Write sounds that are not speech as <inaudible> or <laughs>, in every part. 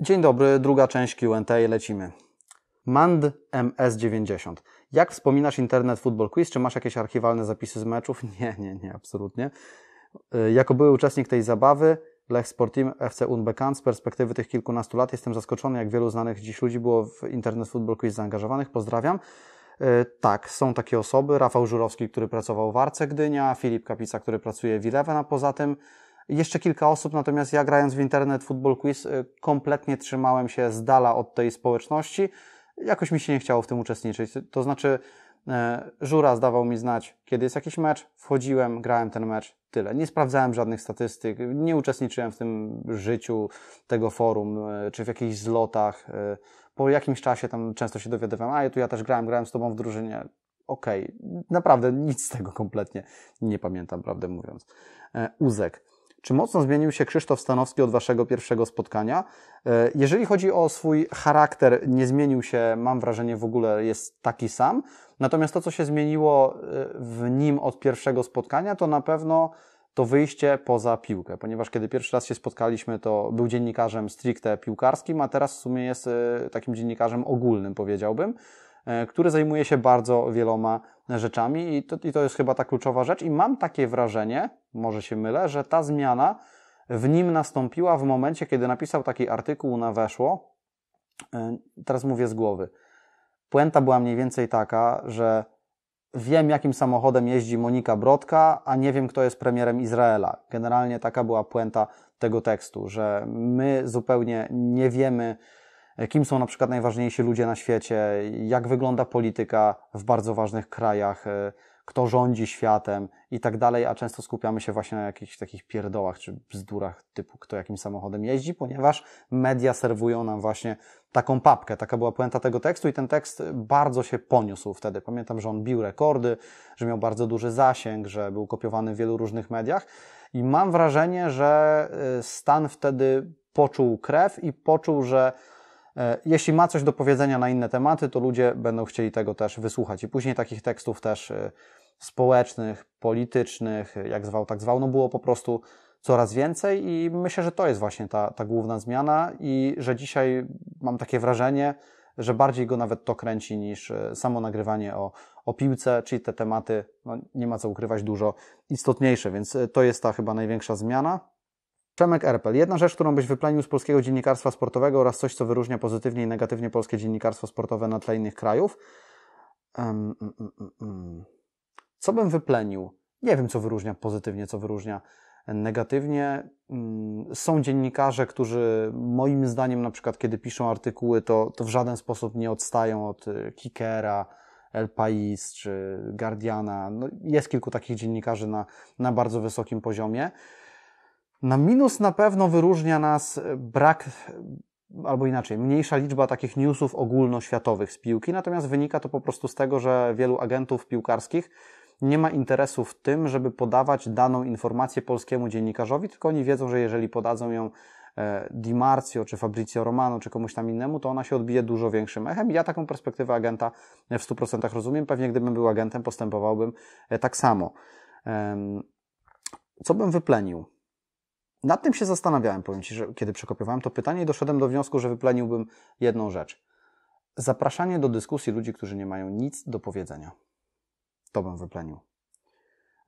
Dzień dobry, druga część QA, lecimy. Mand MS90. Jak wspominasz Internet Football Quiz? Czy masz jakieś archiwalne zapisy z meczów? <laughs> Nie, nie, nie, absolutnie. Y, jako były uczestnik tej zabawy, Lech Sportim FC Unbekan, z perspektywy tych kilkunastu lat jestem zaskoczony, jak wielu znanych dziś ludzi było w Internet Football Quiz zaangażowanych. Pozdrawiam. Y, tak, są takie osoby. Rafał Żurowski, który pracował w Arce Gdynia, Filip Kapica, który pracuje w Eleven, a poza tym jeszcze kilka osób, natomiast ja grając w internet Football Quiz y, kompletnie trzymałem się z dala od tej społeczności. Jakoś mi się nie chciało w tym uczestniczyć. To znaczy, e, Żura zdawał mi znać, kiedy jest jakiś mecz, wchodziłem, grałem ten mecz, tyle. Nie sprawdzałem żadnych statystyk, nie uczestniczyłem w tym życiu tego forum, e, czy w jakichś zlotach. E, po jakimś czasie tam często się dowiadywałem, a tu ja też grałem, grałem z tobą w drużynie. Okej, okay. naprawdę nic z tego kompletnie nie pamiętam, prawdę mówiąc. Uzek. Czy mocno zmienił się Krzysztof Stanowski od waszego pierwszego spotkania? E, jeżeli chodzi o swój charakter, nie zmienił się, mam wrażenie, w ogóle jest taki sam. Natomiast to, co się zmieniło e, w nim od pierwszego spotkania, to na pewno to wyjście poza piłkę, ponieważ kiedy pierwszy raz się spotkaliśmy, to był dziennikarzem stricte piłkarskim, a teraz w sumie jest e, takim dziennikarzem ogólnym, powiedziałbym, który zajmuje się bardzo wieloma rzeczami i to, i to jest chyba ta kluczowa rzecz. I mam takie wrażenie, może się mylę, że ta zmiana w nim nastąpiła w momencie, kiedy napisał taki artykuł na Weszło. E, teraz mówię z głowy. Puenta była mniej więcej taka, że wiem, jakim samochodem jeździ Monika Brodka, a nie wiem, kto jest premierem Izraela. Generalnie taka była puenta tego tekstu, że my zupełnie nie wiemy, kim są na przykład najważniejsi ludzie na świecie, jak wygląda polityka w bardzo ważnych krajach, e, kto rządzi światem i tak dalej, a często skupiamy się właśnie na jakichś takich pierdołach czy bzdurach typu kto jakim samochodem jeździ, ponieważ media serwują nam właśnie taką papkę. Taka była puenta tego tekstu i ten tekst bardzo się poniósł wtedy. Pamiętam, że on bił rekordy, że miał bardzo duży zasięg, że był kopiowany w wielu różnych mediach i mam wrażenie, że e, Stan wtedy poczuł krew i poczuł, że E, jeśli ma coś do powiedzenia na inne tematy, to ludzie będą chcieli tego też wysłuchać. I później takich tekstów też e, społecznych, politycznych, jak zwał, tak zwał, no było po prostu coraz więcej i myślę, że to jest właśnie ta, ta główna zmiana i że dzisiaj mam takie wrażenie, że bardziej go nawet to kręci niż e, samo nagrywanie o, o piłce, czyli te tematy, no nie ma co ukrywać, dużo istotniejsze, więc to jest ta chyba największa zmiana. Przemek Erpel. Jedna rzecz, którą byś wyplenił z polskiego dziennikarstwa sportowego oraz coś, co wyróżnia pozytywnie i negatywnie polskie dziennikarstwo sportowe na tle innych krajów. Um, um, um, co bym wyplenił? Nie wiem, co wyróżnia pozytywnie, co wyróżnia negatywnie. Mm, są dziennikarze, którzy moim zdaniem, na przykład kiedy piszą artykuły, to, to w żaden sposób nie odstają od y, Kickera, El Pais czy Guardiana. No, jest kilku takich dziennikarzy na, na bardzo wysokim poziomie. Na minus na pewno wyróżnia nas e, brak, e, albo inaczej, mniejsza liczba takich newsów ogólnoświatowych z piłki, natomiast wynika to po prostu z tego, że wielu agentów piłkarskich nie ma interesu w tym, żeby podawać daną informację polskiemu dziennikarzowi, tylko oni wiedzą, że jeżeli podadzą ją e, Di Marzio, czy Fabrizio Romano, czy komuś tam innemu, to ona się odbije dużo większym echem. Ja taką perspektywę agenta w 100% rozumiem. Pewnie gdybym był agentem, postępowałbym tak samo. Co bym wyplenił? nad tym się zastanawiałem, powiem Ci, że kiedy przekopiowałem to pytanie i doszedłem do wniosku, że wypleniłbym jedną rzecz. Zapraszanie do dyskusji ludzi, którzy nie mają nic do powiedzenia. To bym wyplenił.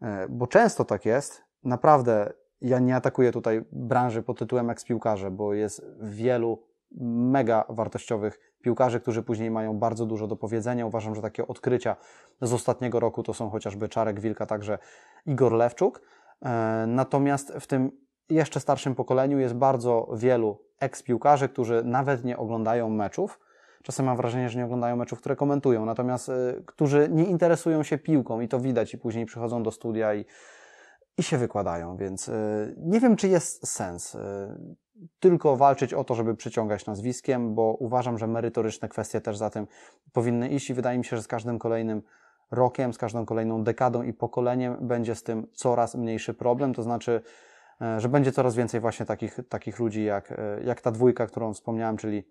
E, bo często tak jest. Naprawdę, ja nie atakuję tutaj branży pod tytułem ekspiłkarze, bo jest wielu mega wartościowych piłkarzy, którzy później mają bardzo dużo do powiedzenia. Uważam, że takie odkrycia z ostatniego roku to są chociażby Czarek Wilka, także Igor Lewczuk. E, natomiast w tym jeszcze starszym pokoleniu jest bardzo wielu ekspiłkarzy, którzy nawet nie oglądają meczów. Czasem mam wrażenie, że nie oglądają meczów, które komentują, natomiast y, którzy nie interesują się piłką i to widać, i później przychodzą do studia i, i się wykładają, więc y, nie wiem, czy jest sens y, tylko walczyć o to, żeby przyciągać nazwiskiem, bo uważam, że merytoryczne kwestie też za tym powinny iść i wydaje mi się, że z każdym kolejnym rokiem, z każdą kolejną dekadą i pokoleniem będzie z tym coraz mniejszy problem, to znaczy E, że będzie coraz więcej właśnie takich, takich ludzi jak, e, jak ta dwójka, którą wspomniałem, czyli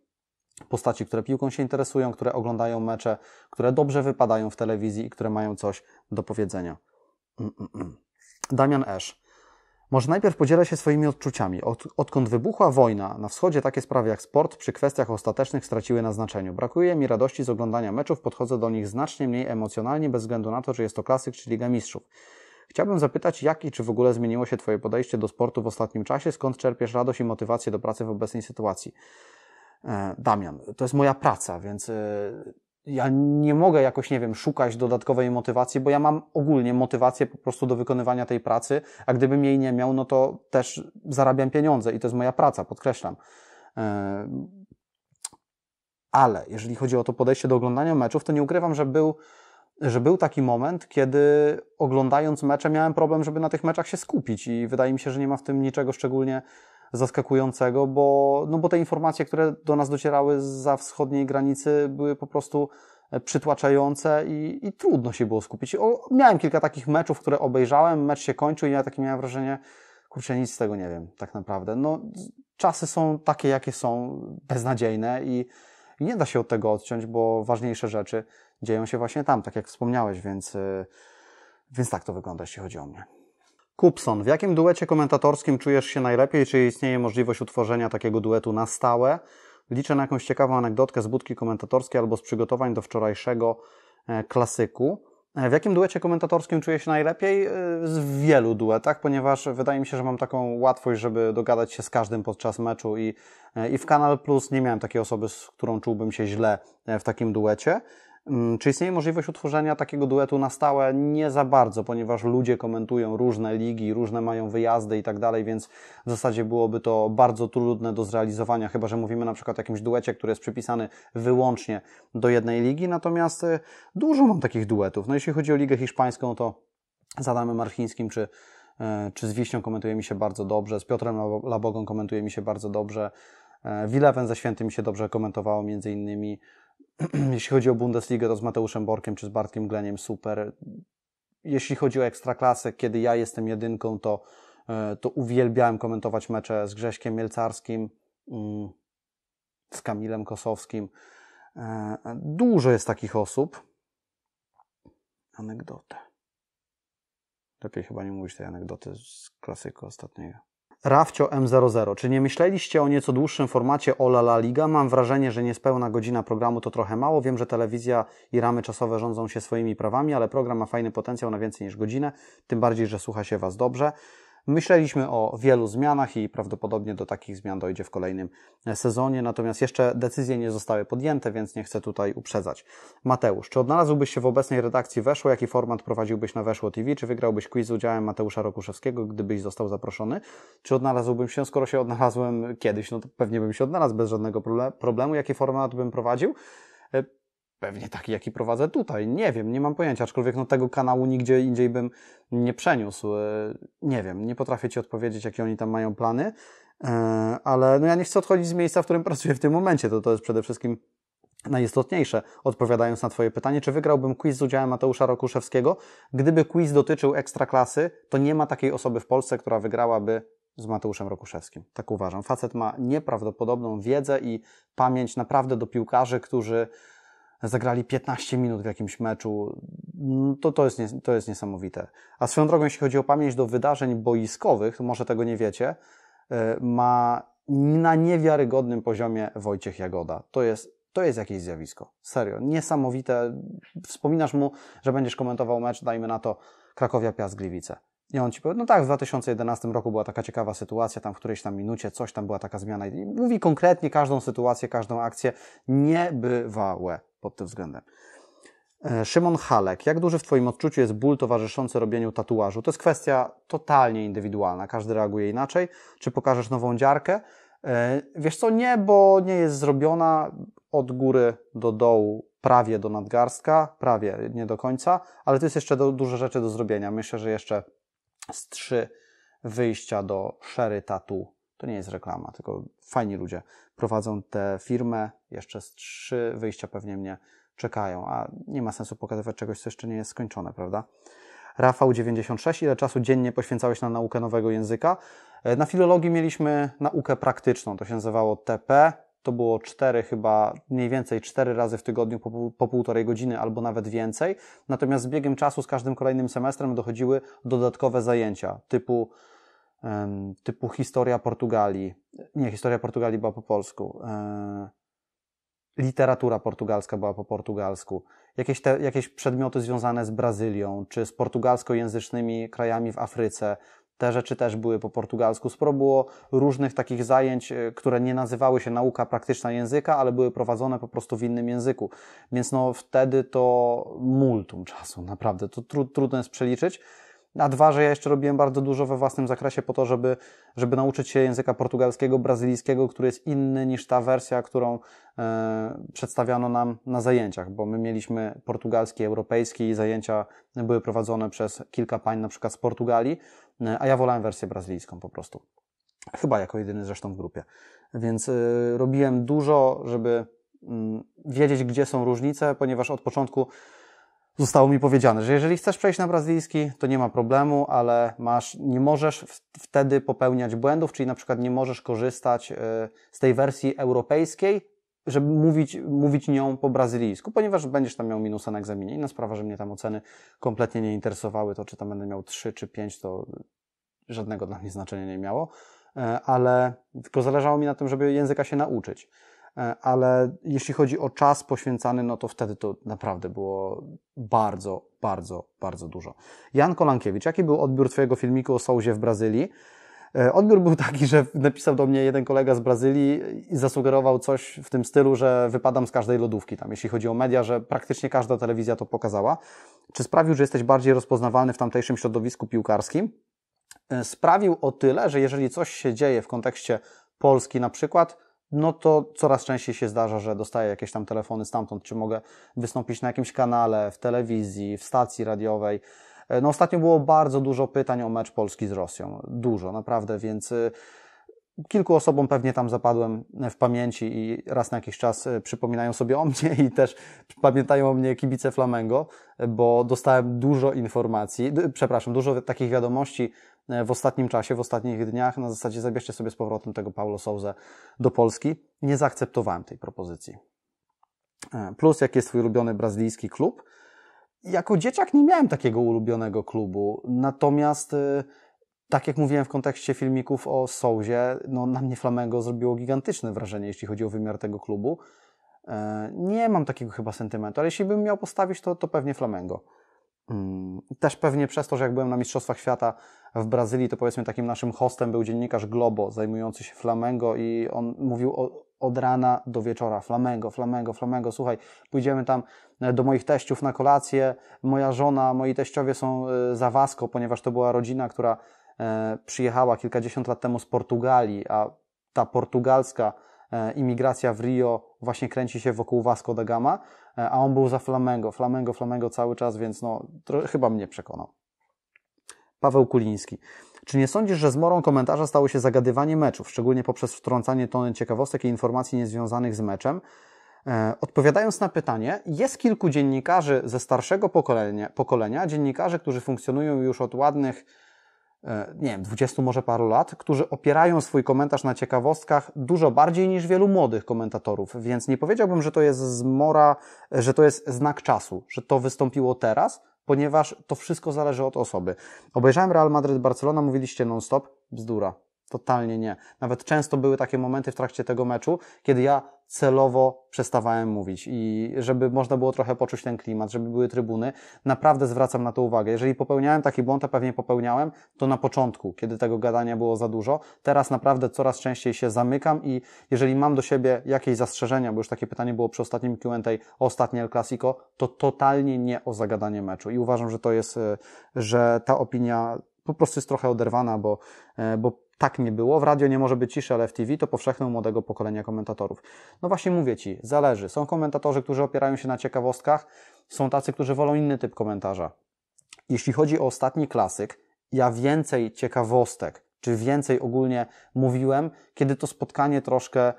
postaci, które piłką się interesują, które oglądają mecze, które dobrze wypadają w telewizji i które mają coś do powiedzenia. Mm, mm, mm. Damian Esz. Może najpierw podzielę się swoimi odczuciami. Od, odkąd wybuchła wojna na wschodzie, takie sprawy jak sport przy kwestiach ostatecznych straciły na znaczeniu. Brakuje mi radości z oglądania meczów, podchodzę do nich znacznie mniej emocjonalnie, bez względu na to, czy jest to klasyk czy Liga Mistrzów. Chciałbym zapytać, jak i czy w ogóle zmieniło się Twoje podejście do sportu w ostatnim czasie? Skąd czerpiesz radość i motywację do pracy w obecnej sytuacji? E, Damian, to jest moja praca, więc e, ja nie mogę jakoś, nie wiem, szukać dodatkowej motywacji, bo ja mam ogólnie motywację po prostu do wykonywania tej pracy, a gdybym jej nie miał, no to też zarabiam pieniądze i to jest moja praca, podkreślam. E, ale jeżeli chodzi o to podejście do oglądania meczów, to nie ukrywam, że był że był taki moment, kiedy oglądając mecze miałem problem, żeby na tych meczach się skupić i wydaje mi się, że nie ma w tym niczego szczególnie zaskakującego, bo, no bo te informacje, które do nas docierały za wschodniej granicy były po prostu e, przytłaczające i, i trudno się było skupić. O, miałem kilka takich meczów, które obejrzałem, mecz się kończył i ja takie miałem wrażenie, kurczę, nic z tego nie wiem tak naprawdę. No, czasy są takie, jakie są, beznadziejne i, i nie da się od tego odciąć, bo ważniejsze rzeczy dzieją się właśnie tam, tak jak wspomniałeś, więc, y, więc tak to wygląda, jeśli chodzi o mnie. Kupson, w jakim duecie komentatorskim czujesz się najlepiej? Czy istnieje możliwość utworzenia takiego duetu na stałe? Liczę na jakąś ciekawą anegdotkę z budki komentatorskiej albo z przygotowań do wczorajszego e, klasyku. E, w jakim duecie komentatorskim czuję się najlepiej? W e, wielu duetach, ponieważ wydaje mi się, że mam taką łatwość, żeby dogadać się z każdym podczas meczu i, i w Kanal Plus nie miałem takiej osoby, z którą czułbym się źle w takim duecie. Mm, czy istnieje możliwość utworzenia takiego duetu na stałe? Nie za bardzo, ponieważ ludzie komentują różne ligi, różne mają wyjazdy i tak dalej, więc w zasadzie byłoby to bardzo trudne do zrealizowania, chyba że mówimy na przykład o jakimś duecie, który jest przypisany wyłącznie do jednej ligi. Natomiast y, dużo mam takich duetów. No jeśli chodzi o Ligę Hiszpańską, to z Adamem Marchińskim czy y, czy z Wiśnią komentuje mi się bardzo dobrze, z Piotrem Labogą komentuje mi się bardzo dobrze, y, Wilewen ze Świętym mi się dobrze komentowało między innymi, <clears throat> jeśli chodzi o Bundesligę, to z Mateuszem Borkiem czy z Bartkiem Gleniem super. Jeśli chodzi o Ekstraklasę, kiedy ja jestem jedynką, to, e, to uwielbiałem komentować mecze z Grześkiem Mielcarskim, mm, z Kamilem Kosowskim. E, dużo jest takich osób. Anegdotę. Lepiej chyba nie mówić tej anegdoty z klasyku ostatniego. Rafcio M00. Czy nie myśleliście o nieco dłuższym formacie Ola La Liga? Mam wrażenie, że niespełna godzina programu to trochę mało. Wiem, że telewizja i ramy czasowe rządzą się swoimi prawami, ale program ma fajny potencjał na więcej niż godzinę, tym bardziej, że słucha się Was dobrze. Myśleliśmy o wielu zmianach i prawdopodobnie do takich zmian dojdzie w kolejnym e, sezonie, natomiast jeszcze decyzje nie zostały podjęte, więc nie chcę tutaj uprzedzać. Mateusz, czy odnalazłbyś się w obecnej redakcji Weszło? Jaki format prowadziłbyś na Weszło TV? Czy wygrałbyś quiz z udziałem Mateusza Rokuszewskiego, gdybyś został zaproszony? Czy odnalazłbym się, skoro się odnalazłem kiedyś? No to pewnie bym się odnalazł bez żadnego problemu. Jaki format bym prowadził? E, Pewnie taki, jaki prowadzę tutaj. Nie wiem, nie mam pojęcia, aczkolwiek no, tego kanału nigdzie indziej bym nie przeniósł. E, nie wiem, nie potrafię Ci odpowiedzieć, jakie oni tam mają plany, e, ale no, ja nie chcę odchodzić z miejsca, w którym <laughs> pracuję w tym momencie. To, to jest przede wszystkim najistotniejsze, odpowiadając na Twoje pytanie, czy wygrałbym quiz z udziałem Mateusza Rokuszewskiego? Gdyby quiz dotyczył ekstraklasy, to nie ma takiej osoby w Polsce, która wygrałaby z Mateuszem Rokuszewskim. Tak uważam. Facet ma nieprawdopodobną wiedzę i pamięć naprawdę do piłkarzy, którzy zagrali 15 minut w jakimś meczu, mm, to, to, jest, to jest niesamowite. A swoją drogą, jeśli chodzi o pamięć do wydarzeń boiskowych, to może tego nie wiecie, e, ma na niewiarygodnym poziomie Wojciech Jagoda. To jest, to jest jakieś zjawisko. Serio, niesamowite. Wspominasz mu, że będziesz komentował mecz, dajmy na to, Krakowia Piast Gliwice. I on ci powie, no tak, w 2011 roku była taka ciekawa sytuacja, tam w którejś tam minucie coś tam była taka zmiana. I mówi konkretnie każdą sytuację, każdą akcję. Niebywałe pod tym względem. E, Szymon Halek, jak duży w Twoim odczuciu jest ból towarzyszący robieniu tatuażu? To jest kwestia totalnie indywidualna, każdy reaguje inaczej. Czy pokażesz nową dziarkę? E, wiesz co, nie, bo nie jest zrobiona od góry do dołu, prawie do nadgarstka, prawie nie do końca, ale to jest jeszcze duże rzeczy do zrobienia. Myślę, że jeszcze z trzy wyjścia do szery tatu. To nie jest reklama, tylko fajni ludzie prowadzą tę firmę. Jeszcze z trzy wyjścia pewnie mnie czekają, a nie ma sensu pokazywać czegoś, co jeszcze nie jest skończone, prawda? Rafał96, ile czasu dziennie poświęcałeś na naukę nowego języka? E, na filologii mieliśmy naukę praktyczną, to się nazywało TP. To było cztery chyba, mniej więcej cztery razy w tygodniu po, po półtorej godziny albo nawet więcej. Natomiast z biegiem czasu, z każdym kolejnym semestrem dochodziły dodatkowe zajęcia typu typu historia Portugalii. Nie, historia Portugalii była po polsku. E, literatura portugalska była po portugalsku. Jakieś, te, jakieś przedmioty związane z Brazylią czy z portugalskojęzycznymi krajami w Afryce. Te rzeczy też były po portugalsku. Sporo było różnych takich zajęć, e, które nie nazywały się nauka praktyczna języka, ale były prowadzone po prostu w innym języku. Więc no wtedy to multum czasu, naprawdę. To tru, trudno jest przeliczyć. A dwa, że ja jeszcze robiłem bardzo dużo we własnym zakresie po to, żeby, żeby nauczyć się języka portugalskiego, brazylijskiego, który jest inny niż ta wersja, którą e, przedstawiano nam na zajęciach, bo my mieliśmy portugalski, europejski i zajęcia były prowadzone przez kilka pań, na przykład z Portugalii, e, a ja wolałem wersję brazylijską po prostu. Chyba jako jedyny zresztą w grupie. Więc e, robiłem dużo, żeby mm, wiedzieć, gdzie są różnice, ponieważ od początku zostało mi powiedziane, że jeżeli chcesz przejść na brazylijski, to nie ma problemu, ale masz, nie możesz wtedy popełniać błędów, czyli na przykład nie możesz korzystać e, z tej wersji europejskiej, żeby mówić, mówić nią po brazylijsku, ponieważ będziesz tam miał minusa na egzaminie. Inna sprawa, że mnie tam oceny kompletnie nie interesowały, to czy tam będę miał 3 czy 5, to żadnego dla mnie znaczenia nie miało, e, ale tylko zależało mi na tym, żeby języka się nauczyć. E, ale jeśli chodzi o czas poświęcany, no to wtedy to naprawdę było bardzo, bardzo, bardzo dużo. Jan Kolankiewicz, jaki był odbiór Twojego filmiku o Sousie w Brazylii? E, odbiór był taki, że napisał do mnie jeden kolega z Brazylii i zasugerował coś w tym stylu, że wypadam z każdej lodówki tam, jeśli chodzi o media, że praktycznie każda telewizja to pokazała. Czy sprawił, że jesteś bardziej rozpoznawalny w tamtejszym środowisku piłkarskim? E, sprawił o tyle, że jeżeli coś się dzieje w kontekście Polski na przykład, no to coraz częściej się zdarza, że dostaję jakieś tam telefony stamtąd, czy mogę wystąpić na jakimś kanale, w telewizji, w stacji radiowej. E, no ostatnio było bardzo dużo pytań o mecz Polski z Rosją. Dużo, naprawdę, więc y, kilku osobom pewnie tam zapadłem w pamięci i raz na jakiś czas y, przypominają sobie o mnie i też pamiętają o mnie kibice Flamengo, bo dostałem dużo informacji, przepraszam, dużo takich wiadomości E, w ostatnim czasie, w ostatnich dniach, na zasadzie zabierzcie sobie z powrotem tego Paulo Souza do Polski. Nie zaakceptowałem tej propozycji. E, plus, jaki jest Twój ulubiony brazylijski klub? Jako dzieciak nie miałem takiego ulubionego klubu, natomiast e, tak jak mówiłem w kontekście filmików o Souzie, no na mnie Flamengo zrobiło gigantyczne wrażenie, jeśli chodzi o wymiar tego klubu. Nie mam takiego chyba sentymentu, ale jeśli bym miał postawić, to, to pewnie Flamengo. Mm, też pewnie przez to, że jak byłem na Mistrzostwach Świata w Brazylii, to powiedzmy takim naszym hostem był dziennikarz Globo zajmujący się Flamengo i on mówił o, od rana do wieczora Flamengo, Flamengo, Flamengo. Słuchaj, pójdziemy tam e, do moich teściów na kolację. Moja żona, moi teściowie są e, za Vasco, ponieważ to była rodzina, która e, przyjechała kilkadziesiąt lat temu z Portugalii, a ta portugalska imigracja w Rio właśnie kręci się wokół Vasco da Gama. E, a on był za Flamengo, Flamengo, Flamengo cały czas, więc no, chyba mnie przekonał. Paweł Kuliński. Czy nie sądzisz, że zmorą komentarza stało się zagadywanie meczów, szczególnie poprzez wtrącanie tony ciekawostek i informacji niezwiązanych z meczem? E, odpowiadając na pytanie, jest kilku dziennikarzy ze starszego pokolenia, pokolenia dziennikarzy, którzy funkcjonują już od ładnych E, nie wiem, 20 może paru lat, którzy opierają swój komentarz na ciekawostkach dużo bardziej niż wielu młodych komentatorów, więc nie powiedziałbym, że to jest zmora, e, że to jest znak czasu, że to wystąpiło teraz, ponieważ to wszystko zależy od osoby. Obejrzałem Real Madrid Barcelona, mówiliście non-stop, bzdura. Totalnie nie. Nawet często były takie momenty w trakcie tego meczu, kiedy ja celowo przestawałem mówić i żeby można było trochę poczuć ten klimat, żeby były trybuny, naprawdę zwracam na to uwagę. Jeżeli popełniałem taki błąd, a pewnie popełniałem, to na początku, kiedy tego gadania było za dużo. Teraz naprawdę coraz częściej się zamykam i jeżeli mam do siebie jakieś zastrzeżenia, bo już takie pytanie było przy ostatnim Q&A, ostatnie El Clasico, to totalnie nie o zagadanie meczu i uważam, że to jest, e, że ta opinia po prostu jest trochę oderwana, bo, e, bo tak nie było. W radio nie może być ciszy, ale w TV to powszechne u młodego pokolenia komentatorów. No właśnie mówię Ci, zależy. Są komentatorzy, którzy opierają się na ciekawostkach, są tacy, którzy wolą inny typ komentarza. Jeśli chodzi o ostatni klasyk, ja więcej ciekawostek, czy więcej ogólnie mówiłem, kiedy to spotkanie troszkę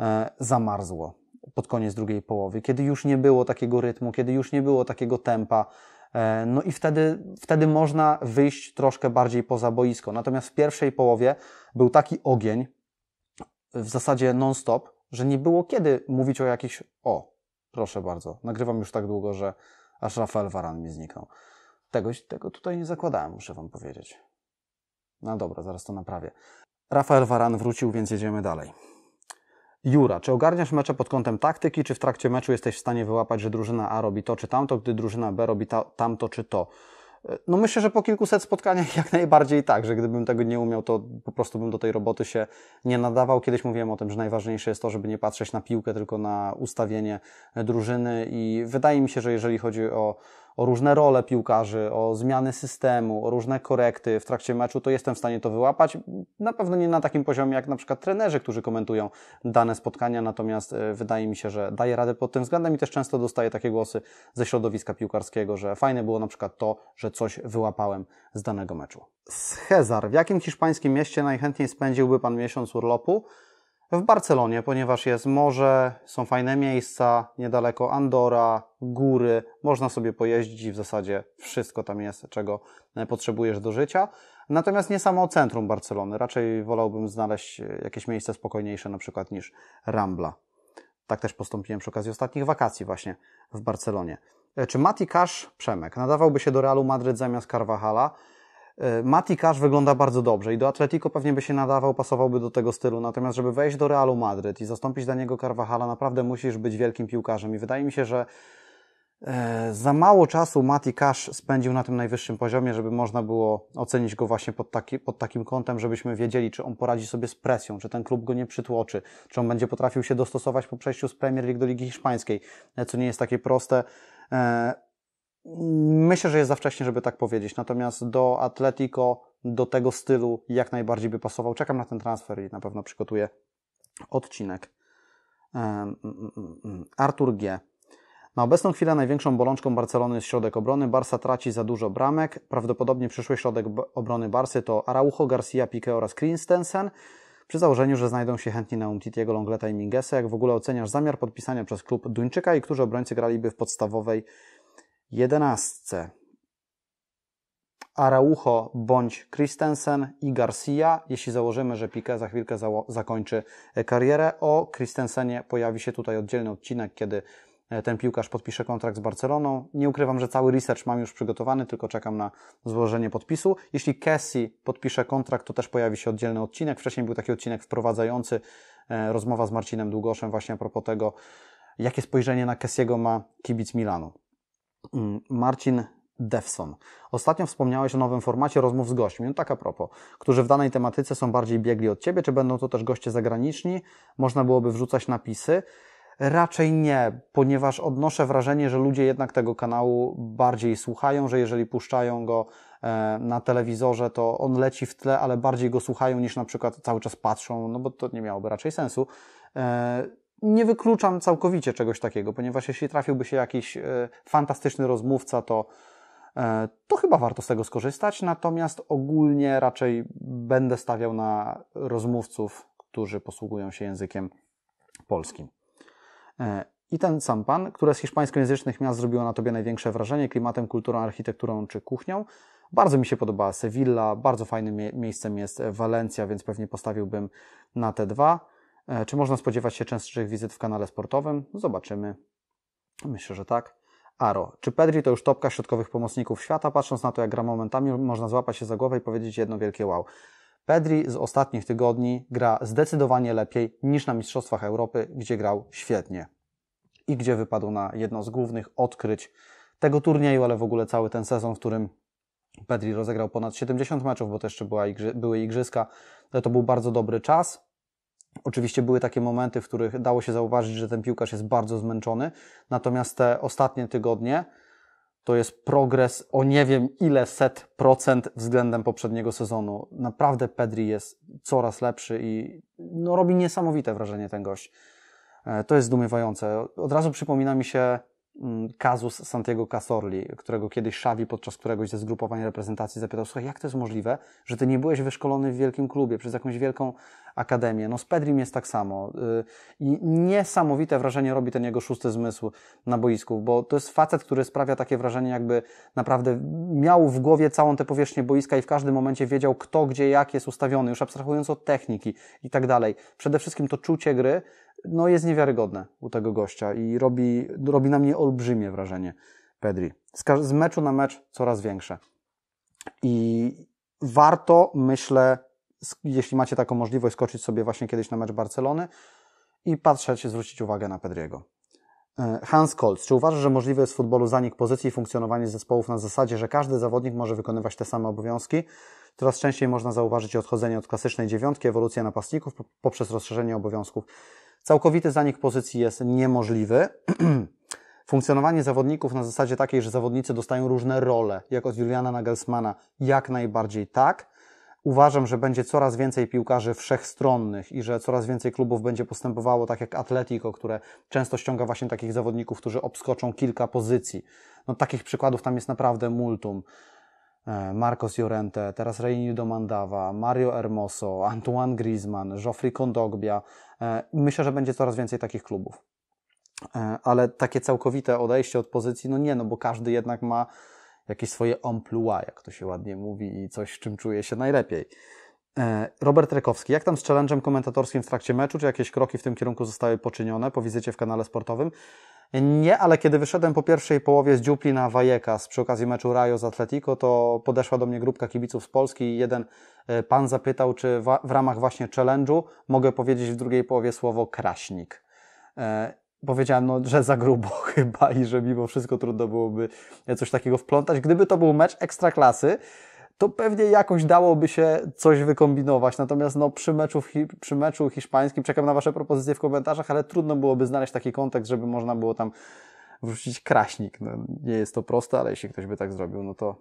e, zamarzło pod koniec drugiej połowy, kiedy już nie było takiego rytmu, kiedy już nie było takiego tempa, E, no i wtedy, wtedy można wyjść troszkę bardziej poza boisko. Natomiast w pierwszej połowie był taki ogień, w zasadzie non-stop, że nie było kiedy mówić o jakichś. O, proszę bardzo, nagrywam już tak długo, że aż Rafael Varan mi zniknął. Tego, tego tutaj nie zakładałem, muszę Wam powiedzieć. No dobra, zaraz to naprawię. Rafael Varan wrócił, więc jedziemy dalej. Jura, czy ogarniasz mecze pod kątem taktyki, czy w trakcie meczu jesteś w stanie wyłapać, że drużyna A robi to czy tamto, gdy drużyna B robi ta, tamto czy to? E, no myślę, że po kilkuset spotkaniach <laughs> jak najbardziej tak, że gdybym tego nie umiał, to po prostu bym do tej roboty się nie nadawał. Kiedyś mówiłem o tym, że najważniejsze jest to, żeby nie patrzeć na piłkę, tylko na ustawienie drużyny i wydaje mi się, że jeżeli chodzi o o różne role piłkarzy, o zmiany systemu, o różne korekty w trakcie meczu, to jestem w stanie to wyłapać. Na pewno nie na takim poziomie jak na przykład trenerzy, którzy komentują dane spotkania, natomiast e, wydaje mi się, że daje radę pod tym względem i też często dostaję takie głosy ze środowiska piłkarskiego, że fajne było na przykład to, że coś wyłapałem z danego meczu. Cezar, w jakim hiszpańskim mieście najchętniej spędziłby Pan miesiąc urlopu? w Barcelonie, ponieważ jest morze, są fajne miejsca, niedaleko Andora, góry, można sobie pojeździć i w zasadzie wszystko tam jest, czego e, potrzebujesz do życia. Natomiast nie samo centrum Barcelony, raczej wolałbym znaleźć e, jakieś miejsce spokojniejsze na przykład niż Rambla. Tak też postąpiłem przy okazji ostatnich wakacji właśnie w Barcelonie. E, czy Mati Cash, Przemek, nadawałby się do Realu Madryt zamiast Carvajala? E, Mati Cash wygląda bardzo dobrze i do Atletico pewnie by się nadawał, pasowałby do tego stylu. Natomiast, żeby wejść do Realu Madryt i zastąpić niego Carvajala, naprawdę musisz być wielkim piłkarzem. I wydaje mi się, że e, za mało czasu Mati Cash spędził na tym najwyższym poziomie, żeby można było ocenić go właśnie pod, taki, pod takim kątem, żebyśmy wiedzieli, czy on poradzi sobie z presją, czy ten klub go nie przytłoczy, czy on będzie potrafił się dostosować po przejściu z Premier League do Ligi Hiszpańskiej, co nie jest takie proste. E, Myślę, że jest za wcześnie, żeby tak powiedzieć. Natomiast do Atletico, do tego stylu jak najbardziej by pasował. Czekam na ten transfer i na pewno przygotuję odcinek. Mm, mm, mm, Artur G. Na obecną chwilę największą bolączką Barcelony jest środek obrony. Barca traci za dużo bramek. Prawdopodobnie przyszły środek obrony Barcy to Araujo, Garcia, Pique oraz Christensen. Przy założeniu, że znajdą się chętni na Umtitiego, Longleta i Mingesa, jak w ogóle oceniasz zamiar podpisania przez klub Duńczyka i którzy obrońcy graliby w podstawowej jedenastce Araujo bądź Christensen i Garcia, jeśli założymy, że Piqué za chwilkę za zakończy karierę. O Christensenie pojawi się tutaj oddzielny odcinek, kiedy e, ten piłkarz podpisze kontrakt z Barceloną. Nie ukrywam, że cały research mam już przygotowany, tylko czekam na złożenie podpisu. Jeśli Kessi podpisze kontrakt, to też pojawi się oddzielny odcinek. Wcześniej był taki odcinek wprowadzający e, rozmowa z Marcinem Długoszem właśnie a propos tego, jakie spojrzenie na Kessiego ma kibic Milanu. Mm, Marcin Defson. Ostatnio wspomniałeś o nowym formacie rozmów z gośćmi. No tak a propos. Którzy w danej tematyce są bardziej biegli od Ciebie? Czy będą to też goście zagraniczni? Można byłoby wrzucać napisy? Raczej nie, ponieważ odnoszę wrażenie, że ludzie jednak tego kanału bardziej słuchają, że jeżeli puszczają go e, na telewizorze, to on leci w tle, ale bardziej go słuchają niż na przykład cały czas patrzą, no bo to nie miałoby raczej sensu. E, nie wykluczam całkowicie czegoś takiego, ponieważ jeśli trafiłby się jakiś e, fantastyczny rozmówca, to, e, to chyba warto z tego skorzystać. Natomiast ogólnie raczej będę stawiał na rozmówców, którzy posługują się językiem polskim. E, I ten sam pan, które z hiszpańskojęzycznych miast zrobiło na tobie największe wrażenie klimatem, kulturą, architekturą czy kuchnią? Bardzo mi się podobała Sewilla, bardzo fajnym miejscem jest Walencja, więc pewnie postawiłbym na te dwa. E, czy można spodziewać się częstszych wizyt w kanale sportowym? Zobaczymy. Myślę, że tak. Aro. Czy Pedri to już topka środkowych pomocników świata? Patrząc na to, jak gra momentami, można złapać się za głowę i powiedzieć jedno wielkie wow. Pedri z ostatnich tygodni gra zdecydowanie lepiej niż na Mistrzostwach Europy, gdzie grał świetnie i gdzie wypadł na jedno z głównych odkryć tego turnieju, ale w ogóle cały ten sezon, w którym Pedri rozegrał ponad 70 meczów, bo też jeszcze była igrzy były igrzyska. To był bardzo dobry czas. Oczywiście były takie momenty, w których dało się zauważyć, że ten piłkarz jest bardzo zmęczony, natomiast te ostatnie tygodnie to jest progres o nie wiem ile set procent względem poprzedniego sezonu. Naprawdę Pedri jest coraz lepszy i no, robi niesamowite wrażenie ten gość. E, to jest zdumiewające. Od razu przypomina mi się Mm, kazus Santiago Casorli, którego kiedyś Szawi podczas któregoś ze zgrupowań reprezentacji zapytał, słuchaj, jak to jest możliwe, że ty nie byłeś wyszkolony w wielkim klubie, przez jakąś wielką akademię. No z Pedrim jest tak samo. Y, I niesamowite wrażenie robi ten jego szósty zmysł na boisku, bo to jest facet, który sprawia takie wrażenie, jakby naprawdę miał w głowie całą tę powierzchnię boiska i w każdym momencie wiedział, kto, gdzie, jak jest ustawiony, już abstrahując od techniki i tak dalej. Przede wszystkim to czucie gry, no jest niewiarygodne u tego gościa i robi, robi na mnie olbrzymie wrażenie Pedri. Z, z meczu na mecz coraz większe. I warto, myślę, jeśli macie taką możliwość, skoczyć sobie właśnie kiedyś na mecz Barcelony i patrzeć, zwrócić uwagę na Pedriego. E, Hans Kolz, czy uważasz, że możliwe jest w futbolu zanik pozycji i funkcjonowanie zespołów na zasadzie, że każdy zawodnik może wykonywać te same obowiązki? Coraz częściej można zauważyć odchodzenie od klasycznej dziewiątki, ewolucję napastników poprzez rozszerzenie obowiązków. Całkowity zanik pozycji jest niemożliwy. <clears throat> Funkcjonowanie zawodników na zasadzie takiej, że zawodnicy dostają różne role, jak od Juliana Nagelsmana, jak najbardziej tak. Uważam, że będzie coraz więcej piłkarzy wszechstronnych i że coraz więcej klubów będzie postępowało tak jak Atletico, które często ściąga właśnie takich zawodników, którzy obskoczą kilka pozycji. No, takich przykładów tam jest naprawdę multum. E, Marcos Llorente, teraz Reiniu Domandawa, Mario Hermoso, Antoine Griezmann, Geoffrey Kondogbia. E, myślę, że będzie coraz więcej takich klubów. E, ale takie całkowite odejście od pozycji, no nie, no bo każdy jednak ma jakieś swoje emploi, jak to się ładnie mówi i coś, czym czuje się najlepiej. Robert Rekowski, jak tam z challengem komentatorskim w trakcie meczu? Czy jakieś kroki w tym kierunku zostały poczynione po wizycie w kanale sportowym? Nie, ale kiedy wyszedłem po pierwszej połowie z dziupli na Wajekas przy okazji meczu Rajo z Atletico, to podeszła do mnie grupka kibiców z Polski i jeden e, pan zapytał, czy w ramach właśnie challenge'u mogę powiedzieć w drugiej połowie słowo kraśnik. E, powiedziałem, no, że za grubo <laughs> chyba i że mimo wszystko trudno byłoby coś takiego wplątać. Gdyby to był mecz ekstraklasy, to pewnie jakoś dałoby się coś wykombinować. Natomiast no, przy, meczu, przy meczu hiszpańskim czekam na Wasze propozycje w komentarzach, ale trudno byłoby znaleźć taki kontekst, żeby można było tam wrzucić kraśnik. No, nie jest to proste, ale jeśli ktoś by tak zrobił, no to,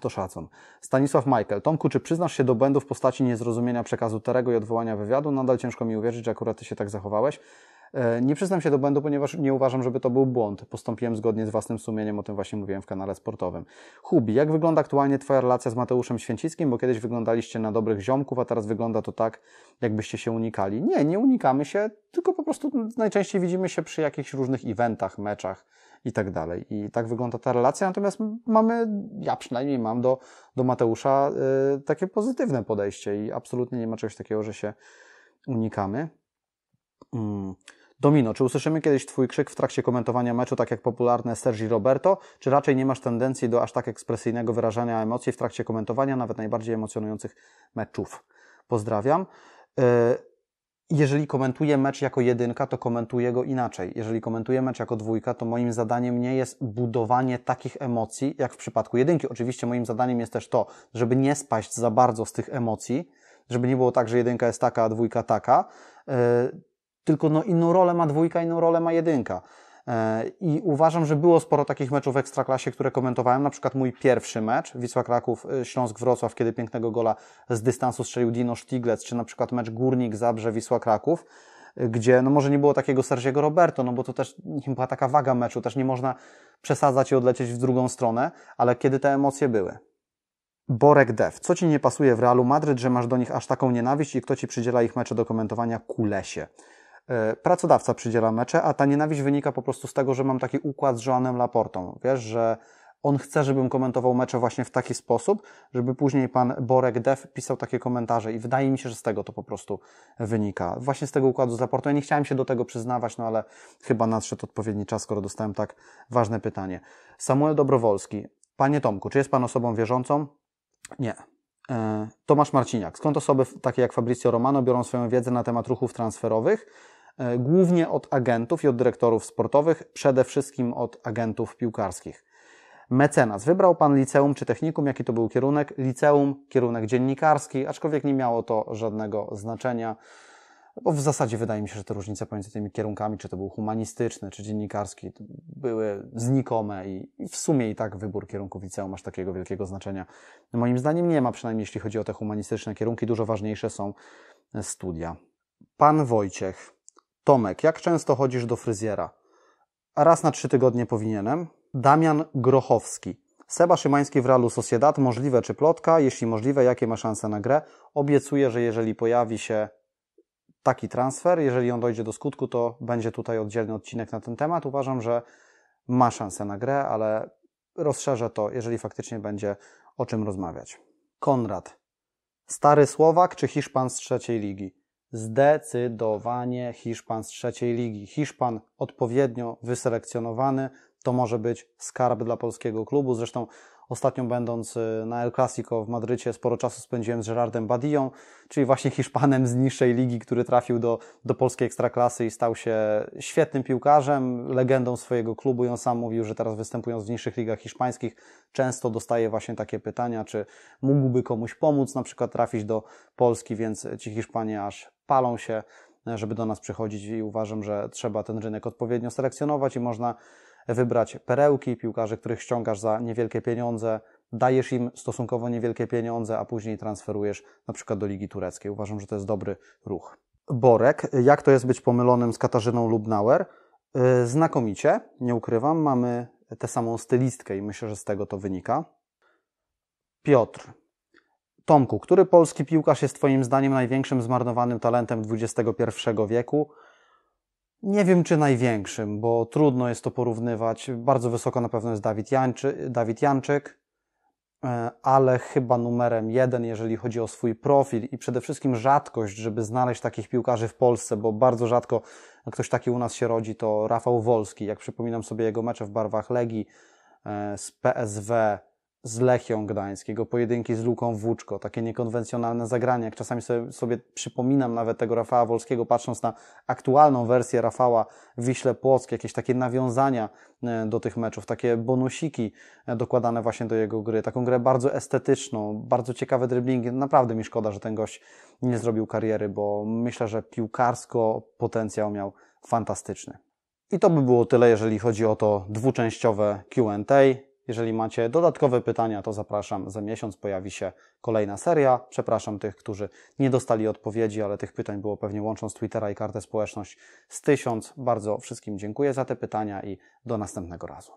to szacun. Stanisław Michael. Tomku, czy przyznasz się do błędu w postaci niezrozumienia przekazu Terego i odwołania wywiadu? Nadal ciężko mi uwierzyć, że akurat Ty się tak zachowałeś. E, nie przyznam się do błędu, ponieważ nie uważam, żeby to był błąd. Postąpiłem zgodnie z własnym sumieniem, o tym właśnie mówiłem w kanale sportowym. Hubi, jak wygląda aktualnie Twoja relacja z Mateuszem Święcickim? Bo kiedyś wyglądaliście na dobrych ziomków, a teraz wygląda to tak, jakbyście się unikali. Nie, nie unikamy się, tylko po prostu najczęściej widzimy się przy jakichś różnych eventach, meczach i tak dalej. I tak wygląda ta relacja, natomiast mamy, ja przynajmniej mam do, do Mateusza y, takie pozytywne podejście i absolutnie nie ma czegoś takiego, że się unikamy. Mm. Domino, czy usłyszymy kiedyś Twój krzyk w trakcie komentowania meczu, tak jak popularne Sergi Roberto, czy raczej nie masz tendencji do aż tak ekspresyjnego wyrażania emocji w trakcie komentowania, nawet najbardziej emocjonujących meczów? Pozdrawiam. E, jeżeli komentuję mecz jako jedynka, to komentuję go inaczej. Jeżeli komentuję mecz jako dwójka, to moim zadaniem nie jest budowanie takich emocji, jak w przypadku jedynki. Oczywiście moim zadaniem jest też to, żeby nie spaść za bardzo z tych emocji, żeby nie było tak, że jedynka jest taka, a dwójka taka e, tylko no inną rolę ma dwójka, inną rolę ma jedynka. E, I uważam, że było sporo takich meczów w ekstraklasie, które komentowałem. Na przykład mój pierwszy mecz Wisła Kraków, y, Śląsk Wrocław, kiedy pięknego gola z dystansu strzelił Dino Sztiglec, czy na przykład mecz Górnik Zabrze Wisła Kraków, y, gdzie no może nie było takiego Sergiego Roberto, no bo to też była taka waga meczu, też nie można przesadzać i odlecieć w drugą stronę, ale kiedy te emocje były. Borek Dev. Co ci nie pasuje w Realu Madryt, że masz do nich aż taką nienawiść i kto ci przydziela ich mecze do komentowania? Kulesie. E, pracodawca przydziela mecze, a ta nienawiść wynika po prostu z tego, że mam taki układ z Joanem Laportą. Wiesz, że on chce, żebym komentował mecze właśnie w taki sposób, żeby później pan Borek Def pisał takie komentarze i wydaje mi się, że z tego to po prostu wynika. Właśnie z tego układu z Laportą. Ja nie chciałem się do tego przyznawać, no ale chyba nadszedł odpowiedni czas, skoro dostałem tak ważne pytanie. Samuel Dobrowolski. Panie Tomku, czy jest pan osobą wierzącą? Nie. E, Tomasz Marciniak. Skąd osoby takie jak Fabrizio Romano biorą swoją wiedzę na temat ruchów transferowych? E, głównie od agentów i od dyrektorów sportowych, przede wszystkim od agentów piłkarskich. Mecenas. Wybrał Pan liceum czy technikum? Jaki to był kierunek? Liceum, kierunek dziennikarski, aczkolwiek nie miało to żadnego znaczenia, bo w zasadzie wydaje mi się, że te różnice pomiędzy tymi kierunkami, czy to był humanistyczny, czy dziennikarski, były znikome i, w sumie i tak wybór kierunków liceum aż takiego wielkiego znaczenia moim zdaniem nie ma, przynajmniej jeśli chodzi o te humanistyczne kierunki. Dużo ważniejsze są studia. Pan Wojciech. Tomek, jak często chodzisz do fryzjera? raz na trzy tygodnie powinienem. Damian Grochowski. Seba Szymański w Realu Sociedad. Możliwe czy plotka? Jeśli możliwe, jakie ma szanse na grę? Obiecuję, że jeżeli pojawi się taki transfer, jeżeli on dojdzie do skutku, to będzie tutaj oddzielny odcinek na ten temat. Uważam, że ma szansę na grę, ale rozszerzę to, jeżeli faktycznie będzie o czym rozmawiać. Konrad. Stary Słowak czy Hiszpan z trzeciej ligi? zdecydowanie Hiszpan z trzeciej ligi. Hiszpan odpowiednio wyselekcjonowany to może być skarb dla polskiego klubu. Zresztą ostatnio będąc y, na El Clasico w Madrycie sporo czasu spędziłem z Gerardem Badillą, czyli właśnie Hiszpanem z niższej ligi, który trafił do, do polskiej ekstraklasy i stał się świetnym piłkarzem, legendą swojego klubu i on sam mówił, że teraz występując w niższych ligach hiszpańskich często dostaje właśnie takie pytania, czy mógłby komuś pomóc, na przykład trafić do Polski, więc ci Hiszpanie aż palą się, e, żeby do nas przychodzić i uważam, że trzeba ten rynek odpowiednio selekcjonować i można wybrać perełki, piłkarzy, których ściągasz za niewielkie pieniądze, dajesz im stosunkowo niewielkie pieniądze, a później transferujesz na przykład do Ligi Tureckiej. Uważam, że to jest dobry ruch. Borek, jak to jest być pomylonym z Katarzyną Lubnauer? E, znakomicie, nie ukrywam, mamy tę samą stylistkę i myślę, że z tego to wynika. Piotr, Tomku, który polski piłkarz jest Twoim zdaniem największym zmarnowanym talentem XXI wieku? Nie wiem, czy największym, bo trudno jest to porównywać. Bardzo wysoko na pewno jest Dawid, Jańczy, Dawid Janczyk, e, ale chyba numerem jeden, jeżeli chodzi o swój profil i przede wszystkim rzadkość, żeby znaleźć takich piłkarzy w Polsce, bo bardzo rzadko ktoś taki u nas się rodzi, to Rafał Wolski. Jak przypominam sobie jego mecze w barwach Legii e, z PSW, z Lechią Gdańsk, jego pojedynki z Luką Włóczko, takie niekonwencjonalne zagrania. Jak czasami sobie, sobie, przypominam nawet tego Rafała Wolskiego, patrząc na aktualną wersję Rafała Wiśle Płock, jakieś takie nawiązania e, do tych meczów, takie bonusiki e, dokładane właśnie do jego gry, taką grę bardzo estetyczną, bardzo ciekawe dribblingi, Naprawdę mi szkoda, że ten gość nie zrobił kariery, bo myślę, że piłkarsko potencjał miał fantastyczny. I to by było tyle, jeżeli chodzi o to dwuczęściowe Q&A. Jeżeli macie dodatkowe pytania, to zapraszam. Za miesiąc pojawi się kolejna seria. Przepraszam tych, którzy nie dostali odpowiedzi, ale tych pytań było pewnie łącząc Twittera i kartę społeczność z tysiąc. Bardzo wszystkim dziękuję za te pytania i do następnego razu.